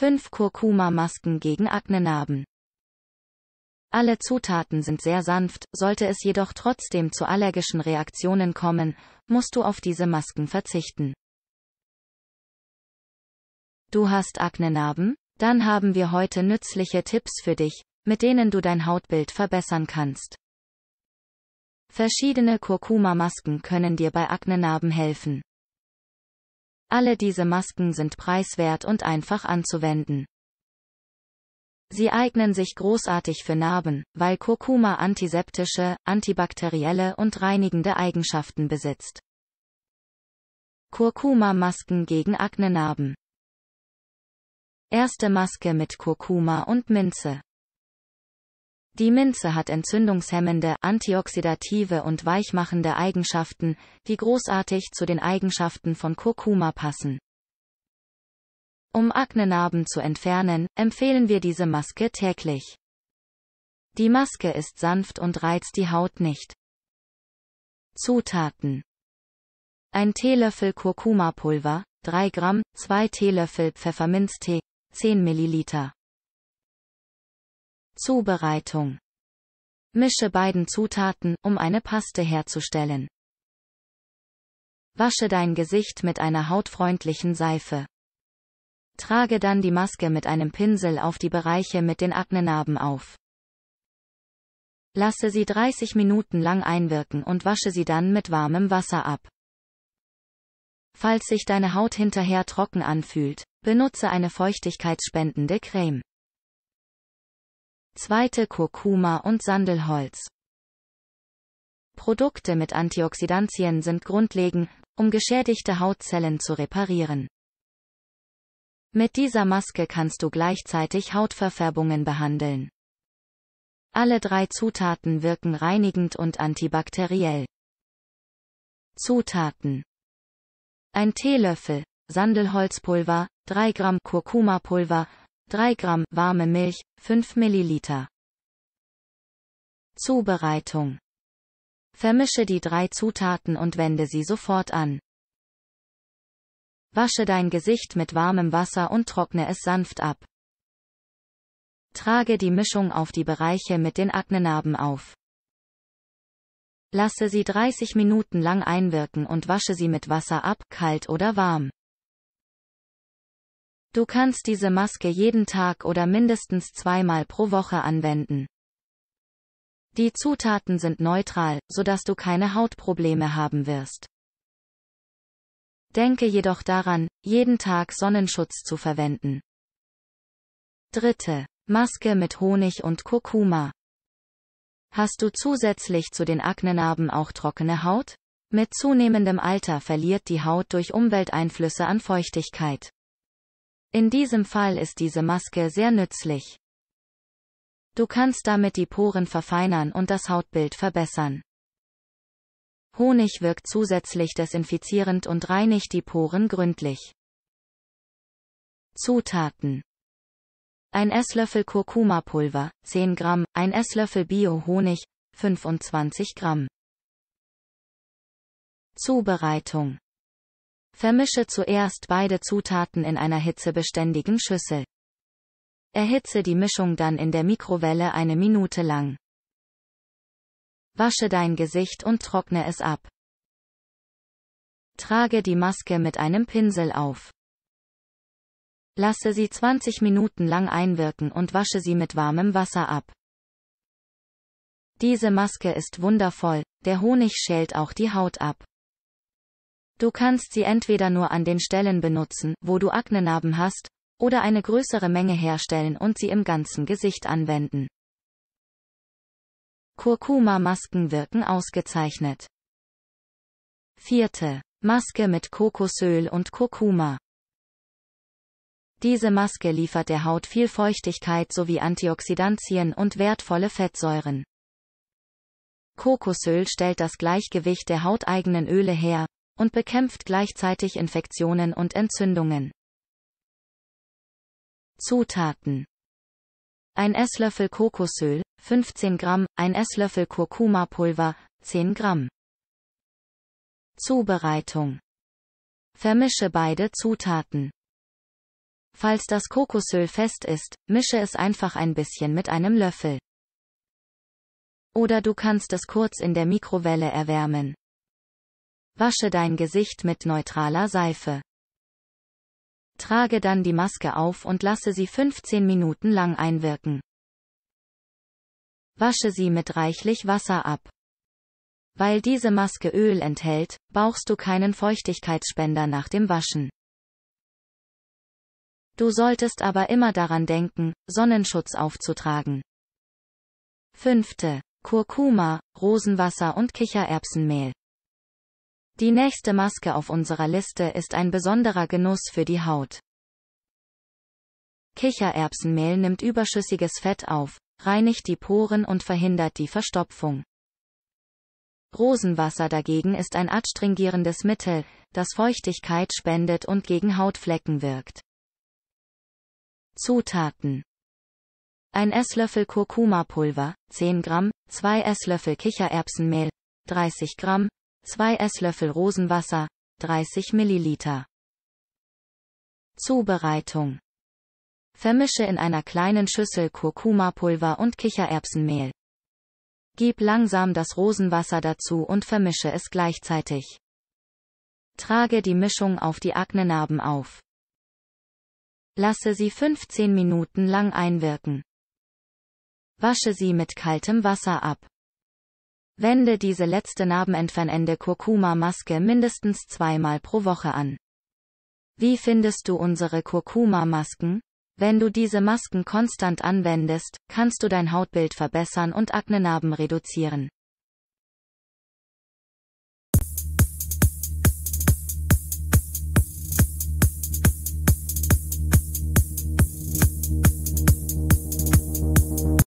5 Kurkuma-Masken gegen Aknenarben. Alle Zutaten sind sehr sanft, sollte es jedoch trotzdem zu allergischen Reaktionen kommen, musst du auf diese Masken verzichten. Du hast Aknenarben? Dann haben wir heute nützliche Tipps für dich, mit denen du dein Hautbild verbessern kannst. Verschiedene Kurkuma-Masken können dir bei Aknenarben helfen. Alle diese Masken sind preiswert und einfach anzuwenden. Sie eignen sich großartig für Narben, weil Kurkuma antiseptische, antibakterielle und reinigende Eigenschaften besitzt. Kurkuma-Masken gegen Aknenarben. Erste Maske mit Kurkuma und Minze. Die Minze hat entzündungshemmende, antioxidative und weichmachende Eigenschaften, die großartig zu den Eigenschaften von Kurkuma passen. Um Aknenarben zu entfernen, empfehlen wir diese Maske täglich. Die Maske ist sanft und reizt die Haut nicht. Zutaten. Ein Teelöffel Kurkumapulver, 3 Gramm, 2 Teelöffel Pfefferminztee, 10 Milliliter. Zubereitung. Mische beiden Zutaten, um eine Paste herzustellen. Wasche dein Gesicht mit einer hautfreundlichen Seife. Trage dann die Maske mit einem Pinsel auf die Bereiche mit den Aknenarben auf. Lasse sie 30 Minuten lang einwirken und wasche sie dann mit warmem Wasser ab. Falls sich deine Haut hinterher trocken anfühlt, benutze eine feuchtigkeitsspendende Creme zweite Kurkuma und Sandelholz. Produkte mit Antioxidantien sind grundlegend, um geschädigte Hautzellen zu reparieren. Mit dieser Maske kannst du gleichzeitig Hautverfärbungen behandeln. Alle drei Zutaten wirken reinigend und antibakteriell. Zutaten. Ein Teelöffel, Sandelholzpulver, 3 Gramm Kurkumapulver, 3 Gramm warme Milch, 5 Milliliter. Zubereitung. Vermische die drei Zutaten und wende sie sofort an. Wasche dein Gesicht mit warmem Wasser und trockne es sanft ab. Trage die Mischung auf die Bereiche mit den Aknenarben auf. Lasse sie 30 Minuten lang einwirken und wasche sie mit Wasser ab, kalt oder warm. Du kannst diese Maske jeden Tag oder mindestens zweimal pro Woche anwenden. Die Zutaten sind neutral, sodass du keine Hautprobleme haben wirst. Denke jedoch daran, jeden Tag Sonnenschutz zu verwenden. Dritte. Maske mit Honig und Kurkuma. Hast du zusätzlich zu den Aknenarben auch trockene Haut? Mit zunehmendem Alter verliert die Haut durch Umwelteinflüsse an Feuchtigkeit. In diesem Fall ist diese Maske sehr nützlich. Du kannst damit die Poren verfeinern und das Hautbild verbessern. Honig wirkt zusätzlich desinfizierend und reinigt die Poren gründlich. Zutaten ein Esslöffel Kurkumapulver, 10 Gramm, ein Esslöffel Bio-Honig, 25 Gramm. Zubereitung Vermische zuerst beide Zutaten in einer hitzebeständigen Schüssel. Erhitze die Mischung dann in der Mikrowelle eine Minute lang. Wasche dein Gesicht und trockne es ab. Trage die Maske mit einem Pinsel auf. Lasse sie 20 Minuten lang einwirken und wasche sie mit warmem Wasser ab. Diese Maske ist wundervoll, der Honig schält auch die Haut ab. Du kannst sie entweder nur an den Stellen benutzen, wo du Aknenarben hast, oder eine größere Menge herstellen und sie im ganzen Gesicht anwenden. Kurkuma-Masken wirken ausgezeichnet. Vierte. Maske mit Kokosöl und Kurkuma. Diese Maske liefert der Haut viel Feuchtigkeit sowie Antioxidantien und wertvolle Fettsäuren. Kokosöl stellt das Gleichgewicht der hauteigenen Öle her, und bekämpft gleichzeitig Infektionen und Entzündungen. Zutaten ein Esslöffel Kokosöl, 15 Gramm, ein Esslöffel Kurkumapulver, 10 Gramm. Zubereitung. Vermische beide Zutaten. Falls das Kokosöl fest ist, mische es einfach ein bisschen mit einem Löffel. Oder du kannst es kurz in der Mikrowelle erwärmen. Wasche dein Gesicht mit neutraler Seife. Trage dann die Maske auf und lasse sie 15 Minuten lang einwirken. Wasche sie mit reichlich Wasser ab. Weil diese Maske Öl enthält, brauchst du keinen Feuchtigkeitsspender nach dem Waschen. Du solltest aber immer daran denken, Sonnenschutz aufzutragen. 5. Kurkuma, Rosenwasser und Kichererbsenmehl. Die nächste Maske auf unserer Liste ist ein besonderer Genuss für die Haut. Kichererbsenmehl nimmt überschüssiges Fett auf, reinigt die Poren und verhindert die Verstopfung. Rosenwasser dagegen ist ein adstringierendes Mittel, das Feuchtigkeit spendet und gegen Hautflecken wirkt. Zutaten 1 Esslöffel Kurkumapulver, 10 Gramm, 2 Esslöffel Kichererbsenmehl, 30 Gramm, 2 Esslöffel Rosenwasser, 30 ml. Zubereitung. Vermische in einer kleinen Schüssel Kurkumapulver und Kichererbsenmehl. Gib langsam das Rosenwasser dazu und vermische es gleichzeitig. Trage die Mischung auf die Aknenarben auf. Lasse sie 15 Minuten lang einwirken. Wasche sie mit kaltem Wasser ab. Wende diese letzte narbenentfernende Kurkuma-Maske mindestens zweimal pro Woche an. Wie findest du unsere Kurkuma-Masken? Wenn du diese Masken konstant anwendest, kannst du dein Hautbild verbessern und Aknenarben reduzieren.